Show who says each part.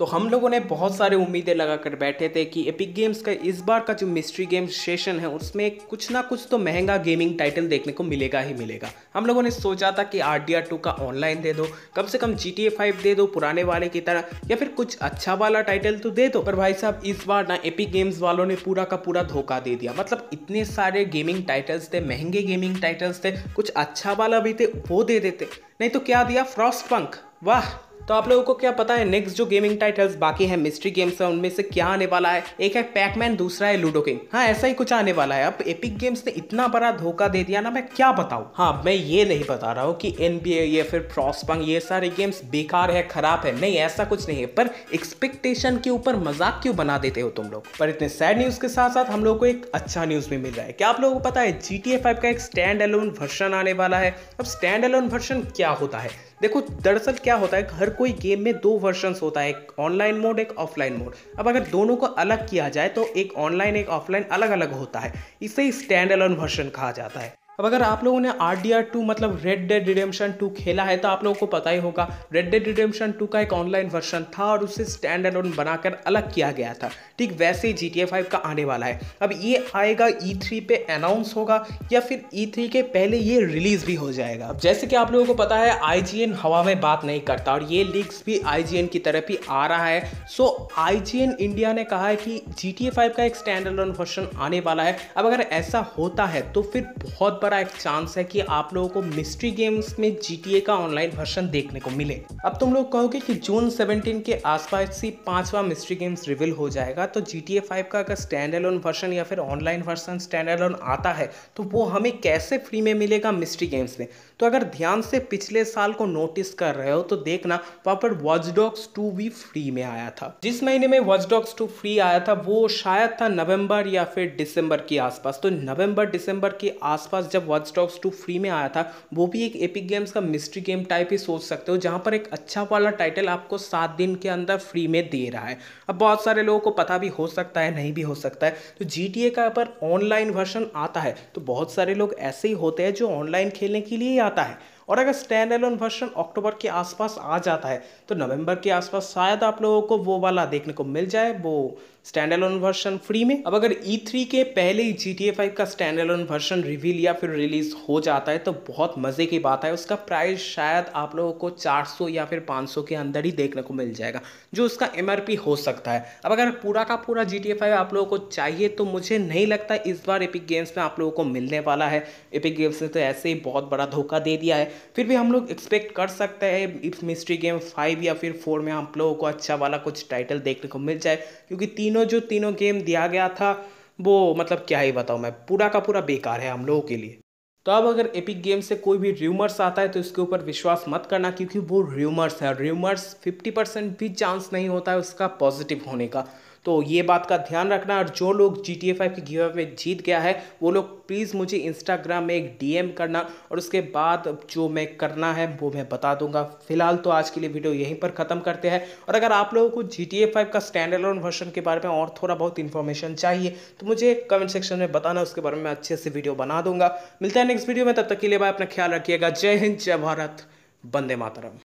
Speaker 1: तो हम लोगों ने बहुत सारे उम्मीदें लगा कर बैठे थे कि एपिक गेम्स का इस बार का जो मिस्ट्री गेम सेशन है उसमें कुछ ना कुछ तो महंगा गेमिंग टाइटल देखने को मिलेगा ही मिलेगा हम लोगों ने सोचा था कि आर डी आर टू का ऑनलाइन दे दो कम से कम जी टी ए फाइव दे दो पुराने वाले की तरह या फिर कुछ अच्छा वाला टाइटल तो दे दो पर भाई साहब इस बार ना एपिक गेम्स वालों ने पूरा का पूरा धोखा दे दिया मतलब इतने सारे गेमिंग टाइटल्स थे महंगे गेमिंग टाइटल्स थे कुछ अच्छा वाला भी थे वो दे देते नहीं तो क्या दिया फ्रॉस्ट पंख वाह तो आप लोगों को क्या पता है नेक्स्ट जो गेमिंग टाइटल्स बाकी हैं मिस्ट्री गेम्स है उनमें से क्या आने वाला है एक है पैकमैन दूसरा है लूडो किंग हाँ ऐसा ही कुछ आने वाला है अब एपिक गेम्स ने इतना बड़ा धोखा दे दिया ना मैं क्या बताऊँ हाँ मैं ये नहीं बता रहा हूँ कि एन या फिर फ्रॉस्पंग ये सारे गेम्स बेकार है खराब है नहीं ऐसा कुछ नहीं है पर एक्सपेक्टेशन के ऊपर मजाक क्यों बना देते हो तुम लोग पर इतने सैड न्यूज के साथ साथ हम लोग को एक अच्छा न्यूज भी मिल रहा है क्या आप लोगों को पता है जी टी का एक स्टैंड अलोन वर्षन आने वाला है अब स्टैंड अलोन वर्षन क्या होता है देखो दरअसल क्या होता है हर हर कोई गेम में दो वर्जन्स होता है एक ऑनलाइन मोड एक ऑफलाइन मोड अब अगर दोनों को अलग किया जाए तो एक ऑनलाइन एक ऑफलाइन अलग अलग होता है इसे स्टैंड अलोन वर्जन कहा जाता है अब अगर आप लोगों ने आर डी आर टू मतलब रेड डेड रिडेम्पशन टू खेला है तो आप लोगों को पता ही होगा रेड डेड रिडेम्पशन टू का एक ऑनलाइन वर्जन था और उसे स्टैंड अलोन बनाकर अलग किया गया था ठीक वैसे ही जी टी ए फाइव का आने वाला है अब ये आएगा ई e थ्री पे अनाउंस होगा या फिर ई e थ्री के पहले ये रिलीज भी हो जाएगा अब जैसे कि आप लोगों को पता है आई जी एन हवा में बात नहीं करता और ये लीक्स भी आई जी एन की तरफ ही आ रहा है सो आई जी एन इंडिया ने कहा है कि जी टी ए फाइव का एक स्टैंड अलोन वर्जन आने वाला है अब अगर ऐसा होता है तो फिर बहुत बड़ा बड़ा एक चांस है कि आप लोगों को मिस्ट्री गेम्स में जी का ऑनलाइन वर्षन देखने को मिले अब तुम लोग कहोगे कि जून 17 के आसपास ही पांचवा मिस्ट्री गेम्स रिविल हो जाएगा तो जी टी का अगर स्टैंड एलोन वर्षन या फिर ऑनलाइन वर्षन स्टैंड एलोन आता है तो वो हमें कैसे फ्री में मिलेगा मिस्ट्री गेम्स में तो अगर ध्यान से पिछले साल को नोटिस कर रहे हो तो देखना वहाँ पर वॉचडॉग्स टू भी फ्री में आया था जिस महीने में वॉचडॉग्स टू फ्री आया था वो शायद था नवंबर या फिर दिसंबर के आसपास तो नवंबर दिसंबर के आसपास जब जब वॉच स्टॉक्स टू फ्री में आया था वो भी एक एपिक गेम्स का मिस्ट्री गेम टाइप ही सोच सकते हो जहाँ पर एक अच्छा वाला टाइटल आपको सात दिन के अंदर फ्री में दे रहा है अब बहुत सारे लोगों को पता भी हो सकता है नहीं भी हो सकता है तो जी का अगर ऑनलाइन वर्जन आता है तो बहुत सारे लोग ऐसे ही होते हैं जो ऑनलाइन खेलने के लिए ही आता है और अगर स्टैंड एलोन वर्जन अक्टूबर के आसपास आ जाता है तो नवंबर के आसपास शायद आप लोगों को वो वाला देखने को मिल जाए वो स्टैंड एलोन वर्जन फ्री में अब अगर E3 के पहले ही जी टी का स्टैंड एलोन वर्जन रिवील या फिर रिलीज हो जाता है तो बहुत मज़े की बात है उसका प्राइस शायद आप लोगों को 400 या फिर 500 के अंदर ही देखने को मिल जाएगा जो उसका एम हो सकता है अब अगर पूरा का पूरा जी टी आप लोगों को चाहिए तो मुझे नहीं लगता इस बार एपिक गेम्स में आप लोगों को मिलने वाला है एपिक गेम्स ने तो ऐसे ही बहुत बड़ा धोखा दे दिया है फिर भी हम लोग एक्सपेक्ट कर सकते हैं मिस्ट्री गेम फाइव या फिर फोर में आप लोगों को अच्छा वाला कुछ टाइटल देखने को मिल जाए क्योंकि तीन तीनों जो तीनों गेम दिया गया था वो मतलब क्या ही बताऊँ मैं पूरा का पूरा बेकार है हम लोगों के लिए तो अब अगर एपिक गेम से कोई भी र्यूमर्स आता है तो इसके ऊपर विश्वास मत करना क्योंकि वो र्यूमर्स है र्यूमर्स 50 परसेंट भी चांस नहीं होता है उसका पॉजिटिव होने का तो ये बात का ध्यान रखना और जो लोग जी टी फाइव के गिव में जीत गया है वो लोग प्लीज़ मुझे इंस्टाग्राम में एक डीएम करना और उसके बाद जो मैं करना है वो मैं बता दूंगा फिलहाल तो आज के लिए वीडियो यहीं पर ख़त्म करते हैं और अगर आप लोगों को जी टी फाइव का स्टैंड एलोन वर्जन के बारे में और थोड़ा बहुत इन्फॉर्मेशन चाहिए तो मुझे कमेंट सेक्शन में बताना उसके बारे में अच्छे से वीडियो बना दूंगा मिलता है नेक्स्ट वीडियो में तब तक के लिए भाई अपना ख्याल रखिएगा जय हिंद जय भारत बंदे मातरम